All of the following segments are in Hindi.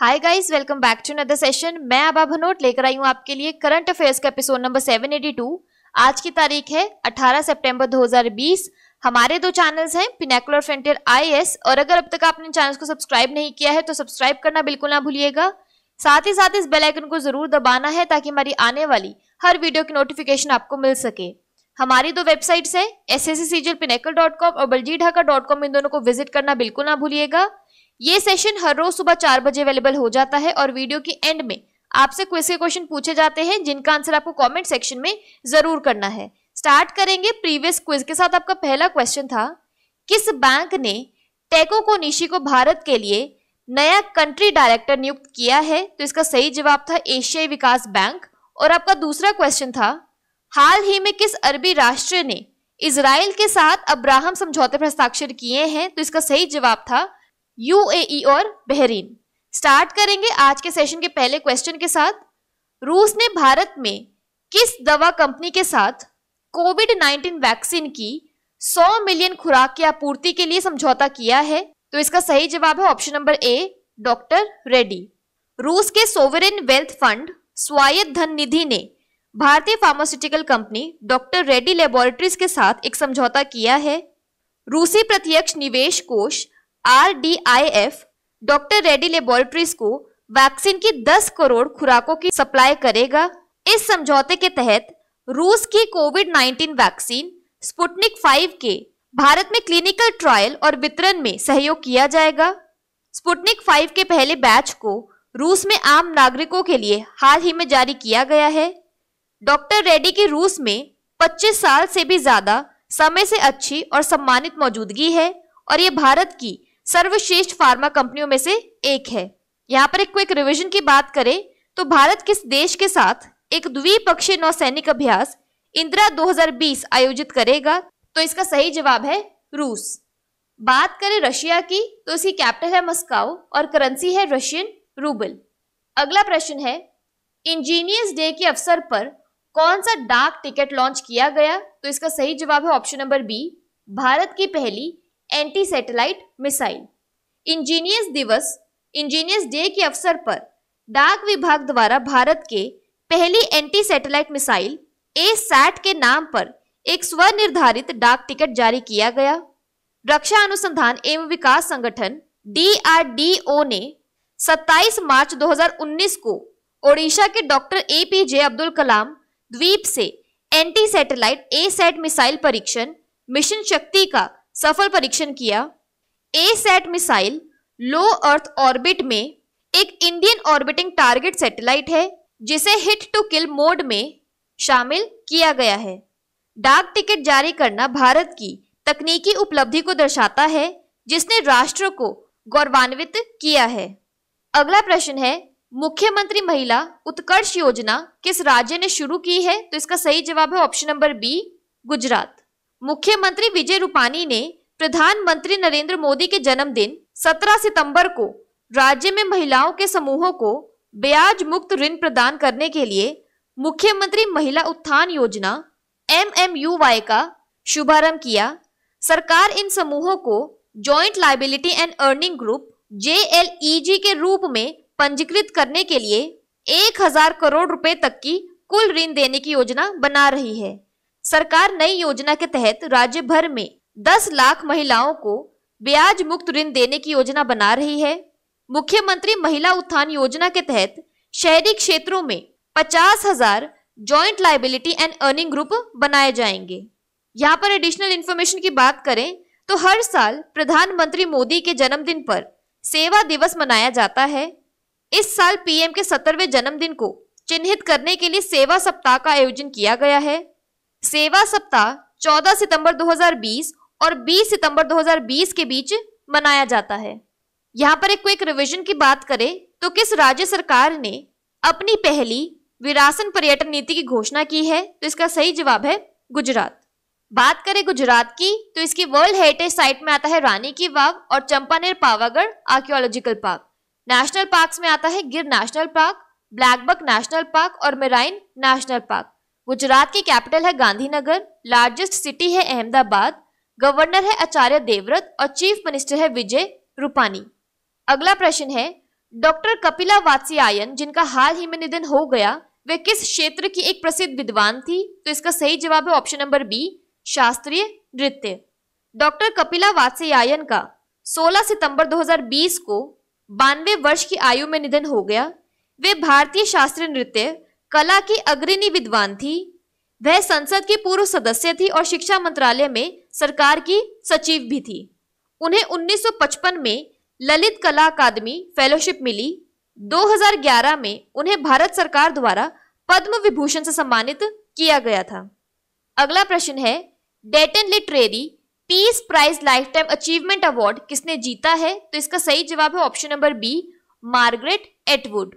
hi guys welcome back to another session मैं आबा भनोट लेकर आई हूँ आपके लिए करंट अफेयर्स का एपिसोड नंबर 782 आज की तारीख है 18 सितंबर 2020 हमारे दो चैनल्स हैं पिनेकुलर फ्रंटियर आईएएस और अगर अब तक आपने चैनल्स को सब्सक्राइब नहीं किया है तो सब्सक्राइब करना बिल्कुल ना भूलिएगा साथ ही साथ इस बेलाइकन को जरूर दबाना है ताकि हमारी आने वाली हर वीडियो की नोटिफिकेशन आपको मिल सके हमारी दो वेबसाइट्स हैं एस एस सी और बलजी ढाका डॉट कॉम इन दोनों को विजिट करना बिल्कुल ना भूलिएगा ये सेशन हर रोज सुबह चार बजे अवेलेबल हो जाता है और वीडियो के एंड में आपसे क्विज के क्वेश्चन पूछे जाते हैं जिनका आंसर आपको कमेंट सेक्शन में जरूर करना है स्टार्ट करेंगे प्रीवियस क्विज के साथ आपका पहला क्वेश्चन था किस बैंक ने टेको को निशी को भारत के लिए नया कंट्री डायरेक्टर नियुक्त किया है तो इसका सही जवाब था एशियाई विकास बैंक और आपका दूसरा क्वेश्चन था हाल ही में किस अरबी राष्ट्र ने इसराइल के साथ अब्राहम समझौते पर हस्ताक्षर किए हैं तो इसका सही जवाब था यूएई e और बहरीन स्टार्ट करेंगे आज के सेशन के पहले क्वेश्चन के साथ रूस ने भारत में किस दवा कंपनी के साथ कोविड 19 वैक्सीन की 100 मिलियन खुराक की आपूर्ति के लिए समझौता किया है तो इसका सही जवाब है option number A doctor Reddy रूस के सोवरेन वेल्थ फंड स्वायत्त धन निधि ने भारतीय pharmaceutical company doctor Reddy laboratories के साथ एक समझौता किया है रूसी प्रत्यक्ष निवेश कोष आरडीआईएफ डॉक्टर रेड्डी लेबोरेटरीज को वैक्सीन की 10 करोड़ खुराकों की सप्लाई करेगा इस समझौते के तहत रूस की कोविड 19 वैक्सीन स्पुटनिक 5 के भारत में क्लिनिकल ट्रायल और वितरण में सहयोग किया जाएगा स्पुटनिक 5 के पहले बैच को रूस में आम नागरिकों के लिए हाल ही में जारी किया गया है डॉक्टर रेड्डी की रूस में 25 साल से भी ज्यादा समय से अच्छी और सम्मानित मौजूदगी है और ये भारत की सर्वश्रेष्ठ फार्मा कंपनियों में से एक है यहाँ पर एक क्विक रिविजन की बात करें तो भारत किस देश के साथ एक द्विपक्षीय नौसैनिक अभ्यास इंदिरा 2020 आयोजित करेगा तो इसका सही जवाब है रूस बात करें रशिया की तो इसकी कैपिटल है मस्काओ और करेंसी है रशियन रूबल अगला प्रश्न है इंजीनियर्स डे के अवसर पर कौन सा डाक टिकट लॉन्च किया गया तो इसका सही जवाब है ऑप्शन नंबर बी भारत की पहली एंटी सैटेलाइट मिसाइल इंजीनियर्स दिवस इंजीनियर्स डे के अवसर पर डाक विभाग द्वारा भारत के पहली anti satellite missile ASAT के नाम पर एक स्वनिर्धारित डाक टिकट जारी किया गया रक्षा अनुसंधान एवं विकास संगठन डीआरडीओ ने 27 मार्च 2019 को ओडिशा के डॉक्टर एपीजे अब्दुल कलाम द्वीप से anti satellite ASAT missile परीक्षण मिशन शक्ति का सफल परीक्षण किया ASAT missile low earth orbit में एक इंडियन ऑर्बिटिंग टारगेट सैटेलाइट है जिसे हिट टू किल मोड में शामिल किया गया है डाक टिकट जारी करना भारत की तकनीकी उपलब्धि को दर्शाता है जिसने राष्ट्र को गौरवान्वित किया है अगला प्रश्न है मुख्यमंत्री महिला उत्कर्ष योजना किस राज्य ने शुरू की है तो इसका सही जवाब है ऑप्शन नंबर बी गुजरात मुख्यमंत्री विजय रूपानी ने प्रधानमंत्री नरेंद्र मोदी के जन्मदिन 17 सितंबर को राज्य में महिलाओं के समूहों को ब्याज मुक्त ऋण प्रदान करने के लिए मुख्यमंत्री महिला उत्थान योजना एम एम यू वाई का शुभारंभ किया सरकार इन समूहों को joint liability and earning group J L E G के रूप में पंजीकृत करने के लिए एक हजार करोड़ रुपए तक की कुल ऋण देने की योजना बना रही है सरकार नई योजना के तहत राज्य भर में 10 लाख महिलाओं को ब्याज मुक्त ऋण देने की योजना बना रही है मुख्यमंत्री महिला उत्थान योजना के तहत शहरी क्षेत्रों में पचास हजार joint liability and earning group बनाए जाएंगे यहाँ पर एडिशनल इन्फॉर्मेशन की बात करें तो हर साल प्रधानमंत्री मोदी के जन्मदिन पर सेवा दिवस मनाया जाता है इस साल पीएम के सत्तरवे जन्मदिन को चिन्हित करने के लिए सेवा सप्ताह का आयोजन किया गया है सेवा सप्ताह 14 सितंबर 2020 और 20 सितंबर 2020 के बीच मनाया जाता है यहाँ पर एक क्विक रिविजन की बात करें तो किस राज्य सरकार ने अपनी पहली विरासन पर्यटन नीति की घोषणा की है तो इसका सही जवाब है गुजरात बात करें गुजरात की तो इसकी वर्ल्ड हेरिटेज साइट में आता है रानी की वाव और Champaner Pavagadh archaeological park national park में आता है Gir national park blackbuck national park और मेराइन नेशनल पार्क गुजरात की कैपिटल है गांधीनगर लार्जेस्ट सिटी है अहमदाबाद गवर्नर है आचार्य देवव्रत और चीफ मिनिस्टर है विजय रूपानी अगला प्रश्न है डॉक्टर कपिला वात्स्यायन जिनका हाल ही में निधन हो गया वे किस क्षेत्र की एक प्रसिद्ध विद्वान थी तो इसका सही जवाब है ऑप्शन नंबर बी शास्त्रीय नृत्य डॉक्टर कपिला वात्स्यायन का 16 सितंबर 2020 को बानवे वर्ष की आयु में निधन हो गया वे भारतीय शास्त्रीय नृत्य कला की अग्रणी विद्वान थी वह संसद की पूर्व सदस्य थी और शिक्षा मंत्रालय में सरकार की सचिव भी थी उन्हें 1955 में ललित कला अकादमी फेलोशिप मिली 2011 में उन्हें भारत सरकार द्वारा पद्म विभूषण से सम्मानित किया गया था अगला प्रश्न है Dayton literary peace prize lifetime achievement award किसने जीता है तो इसका सही जवाब है option number B Margaret Atwood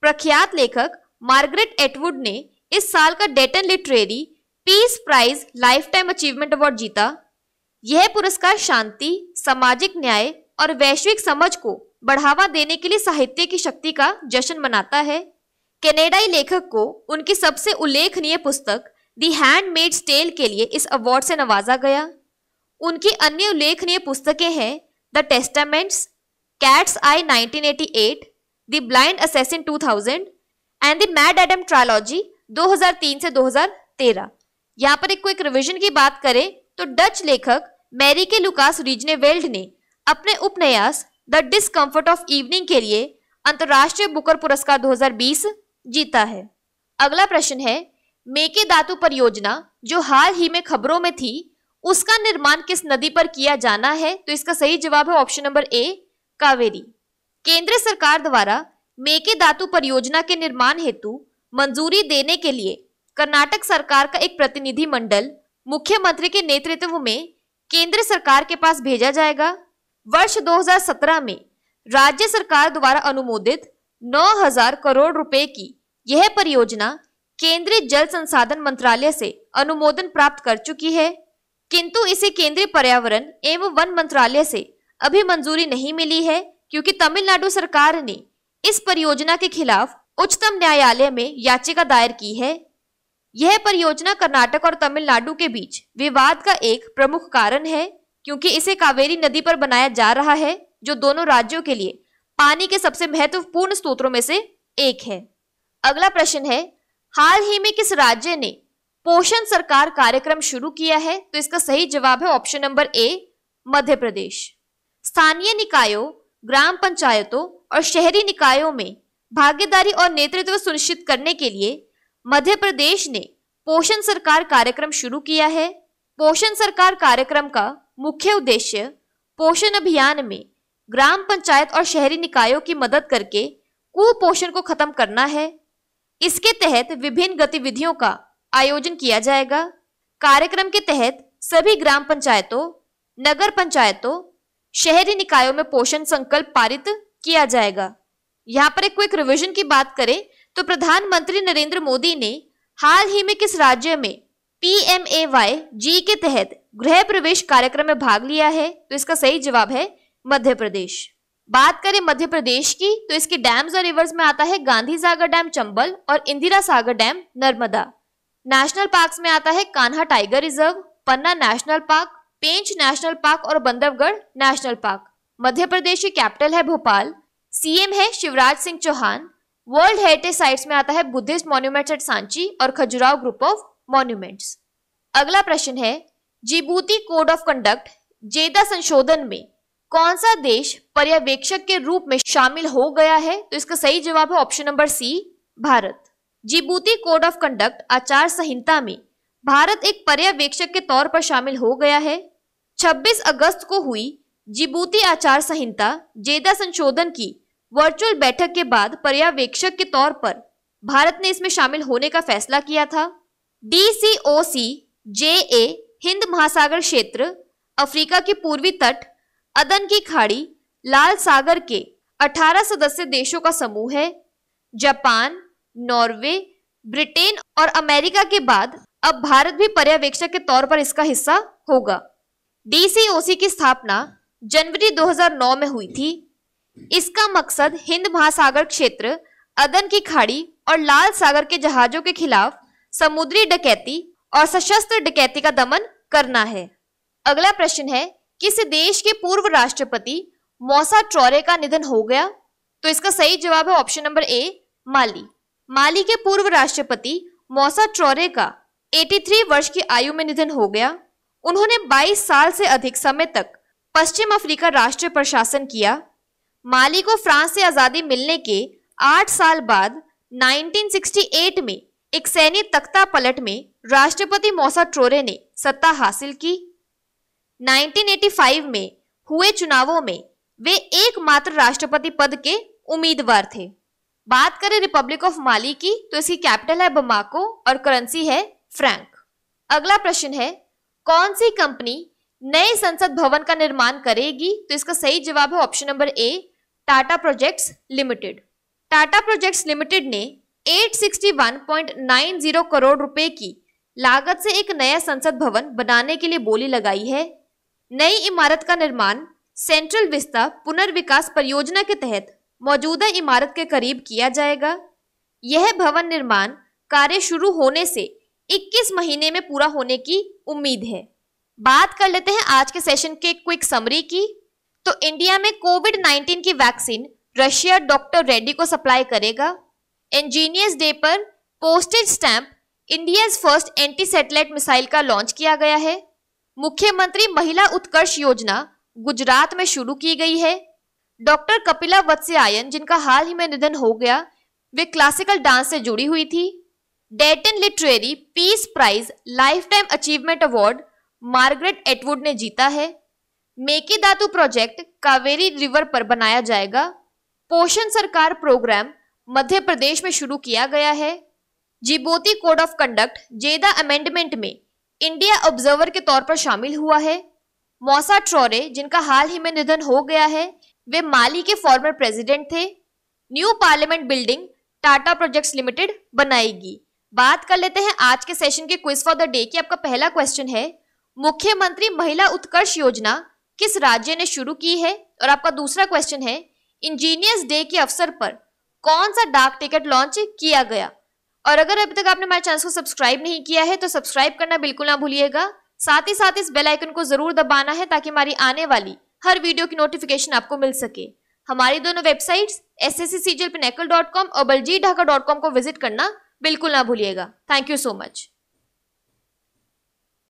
प्रख्यात लेखक मार्गरेट एटवुड ने इस साल का Dayton literary peace prize lifetime achievement award जीता यह पुरस्कार शांति सामाजिक न्याय और वैश्विक समझ को बढ़ावा देने के लिए साहित्य की शक्ति का जश्न मनाता है कैनेडाई लेखक को उनकी सबसे उल्लेखनीय पुस्तक दी हैंडमेड स्टेल के लिए इस अवार्ड से नवाजा गया उनकी अन्य उल्लेखनीय पुस्तकें हैं the testaments cat's eye 1988, the blind assassin 2000 and the mad Adam trilogy 2003 से 2013 यहाँ पर एक क्विक रिविजन की बात करें तो डच लेखक मैरी के लुकास रीजने वेल्ड ने अपने उपन्यास द डिसकंफर्ट ऑफ इवनिंग के लिए अंतर्राष्ट्रीय बुकर पुरस्कार 2020 जीता है अगला प्रश्न है मेके दातु परियोजना जो हाल ही में खबरों में थी उसका निर्माण किस नदी पर किया जाना है तो इसका सही जवाब है ऑप्शन नंबर ए कावेरी केंद्र सरकार द्वारा मेके धातु परियोजना के निर्माण हेतु मंजूरी देने के लिए कर्नाटक सरकार का एक प्रतिनिधि मंडल मुख्यमंत्री के नेतृत्व में केंद्र सरकार के पास भेजा जाएगा वर्ष 2017 में राज्य सरकार द्वारा अनुमोदित 9000 करोड़ रुपए की यह परियोजना केंद्रीय जल संसाधन मंत्रालय से अनुमोदन प्राप्त कर चुकी है किंतु इसे केंद्रीय पर्यावरण एवं वन मंत्रालय से अभी मंजूरी नहीं मिली है क्योंकि तमिलनाडु सरकार ने इस परियोजना के खिलाफ उच्चतम न्यायालय में याचिका दायर की है यह परियोजना कर्नाटक और तमिलनाडु के बीच विवाद का एक प्रमुख कारण है क्योंकि इसे कावेरी नदी पर बनाया जा रहा है जो दोनों राज्यों के लिए पानी के सबसे महत्वपूर्ण स्रोतों में से एक है अगला प्रश्न है हाल ही में किस राज्य ने पोषण सरकार कार्यक्रम शुरू किया है तो इसका सही जवाब है ऑप्शन नंबर ए मध्य प्रदेश स्थानीय निकायों ग्राम पंचायतों और शहरी निकायों में भागीदारी और नेतृत्व सुनिश्चित करने के लिए मध्य प्रदेश ने पोषण सरकार कार्यक्रम शुरू किया है पोषण सरकार कार्यक्रम का मुख्य उद्देश्य पोषण अभियान में ग्राम पंचायत और शहरी निकायों की मदद करके कुपोषण को खत्म करना है इसके तहत विभिन्न गतिविधियों का आयोजन किया जाएगा कार्यक्रम के तहत सभी ग्राम पंचायतों नगर पंचायतों शहरी निकायों में पोषण संकल्प पारित किया जाएगा यहाँ पर एक क्विक रिविजन की बात करें तो प्रधानमंत्री नरेंद्र मोदी ने हाल ही में किस राज्य में P M A Y G के तहत गृह प्रवेश कार्यक्रम में भाग लिया है तो इसका सही जवाब है मध्य प्रदेश बात करें मध्य प्रदेश की तो इसके डैम्स और रिवर्स में आता है गांधी सागर डैम चंबल और Indira Sagar dam Narmada national parks में आता है Kanha tiger reserve Panna national park Pench national park और बंदरगढ़ नेशनल पार्क मध्य प्रदेश की कैपिटल है भोपाल सीएम है Shivraj Singh Chouhan world heritage sites में आता है बुद्धिस्ट मॉन्यूमेंट्स एट सांची और खजुराव ग्रुप ऑफ मॉन्यूमेंट्स अगला प्रश्न है जिबूती कोड ऑफ कंडक्ट जेदा संशोधन में कौन सा देश पर्यवेक्षक के रूप में शामिल हो गया है तो इसका सही जवाब है option number C Bharat Djibouti code of conduct आचार संहिता में भारत एक पर्यवेक्षक के तौर पर शामिल हो गया है 26 अगस्त को हुई जिबूती आचार संहिता जेदा संशोधन की वर्चुअल बैठक के बाद पर्यवेक्षक के तौर पर भारत ने इसमें शामिल होने का फैसला किया था डीसीओसी जेए हिंद महासागर क्षेत्र अफ्रीका के पूर्वी तट अदन की खाड़ी लाल सागर के 18 सदस्य देशों का समूह है जापान नॉर्वे ब्रिटेन और अमेरिका के बाद अब भारत भी पर्यवेक्षक के तौर पर इसका हिस्सा होगा डीसीओसी की स्थापना जनवरी 2009 में हुई थी इसका मकसद हिंद महासागर क्षेत्र अदन की खाड़ी और लाल सागर के जहाजों के खिलाफ समुद्री डकैती और सशस्त्र डकैती का दमन करना है अगला प्रश्न है किस देश के पूर्व राष्ट्रपति मौसा ट्रॉरे का निधन हो गया तो इसका सही जवाब है ऑप्शन नंबर ए माली माली के पूर्व राष्ट्रपति मौसा ट्रॉरे का 83 वर्ष की आयु में निधन हो गया उन्होंने 22 साल से अधिक समय तक पश्चिम अफ्रीका राष्ट्रीय प्रशासन किया माली को फ्रांस से आज़ादी मिलने के आठ साल बाद 1968 में एक सैन्य तख्ता पलट में राष्ट्रपति मौसा ट्रोरे ने सत्ता हासिल की 1985 में हुए चुनावों में वे एकमात्र राष्ट्रपति पद के उम्मीदवार थे बात करें रिपब्लिक ऑफ माली की तो इसकी कैपिटल है बमाको और करेंसी है फ्रैंक अगला प्रश्न है कौन सी कंपनी नए संसद भवन का निर्माण करेगी तो इसका सही जवाब है option number A Tata projects limited Tata projects limited ने 861.90 करोड़ रुपए की लागत से एक नया संसद भवन बनाने के लिए बोली लगाई है नई इमारत का निर्माण सेंट्रल विस्ता पुनर्विकास परियोजना के तहत मौजूदा इमारत के करीब किया जाएगा यह भवन निर्माण कार्य शुरू होने से 21 महीने में पूरा होने की उम्मीद है बात कर लेते हैं आज के सेशन के क्विक समरी की तो इंडिया में कोविड 19 की वैक्सीन रशिया डॉक्टर रेड्डी को सप्लाई करेगा इंजीनियर्स डे पर postage stamp India first anti satellite missile का लॉन्च किया गया है मुख्यमंत्री महिला उत्कर्ष योजना गुजरात में शुरू की गई है डॉक्टर कपिला वत्स्यायन जिनका हाल ही में निधन हो गया वे क्लासिकल डांस से जुड़ी हुई थी Dayton literary peace prize lifetime achievement award Margaret Atwood ने जीता है मेकेदातु प्रोजेक्ट कावेरी रिवर पर बनाया जाएगा पोषण सरकार प्रोग्राम मध्य प्रदेश में शुरू किया गया है Djibouti code of conduct Jeddah amendment में इंडिया ऑब्जर्वर के तौर पर शामिल हुआ है मौसा ट्रोरे जिनका हाल ही में निधन हो गया है वे माली के फॉर्मर प्रेसिडेंट थे new parliament building Tata projects limited बनाएगी बात कर लेते हैं आज के सेशन के क्विज फॉर द डे की आपका पहला क्वेश्चन है मुख्यमंत्री महिला उत्कर्ष योजना किस राज्य ने शुरू की है और आपका दूसरा क्वेश्चन है इंजीनियर्स डे के अवसर पर कौन सा डाक टिकट लॉन्च किया गया और अगर अभी तक आपने हमारे चैनल को सब्सक्राइब नहीं किया है तो सब्सक्राइब करना बिल्कुल ना भूलिएगा साथ ही साथ इस बेल आइकन को जरूर दबाना है ताकि हमारी आने वाली हर वीडियो की नोटिफिकेशन आपको मिल सके हमारी दोनों websites S S C C com और बलजी ढाका डॉट कॉम को विजिट करना बिल्कुल ना भूलिएगा थैंक यू सो मच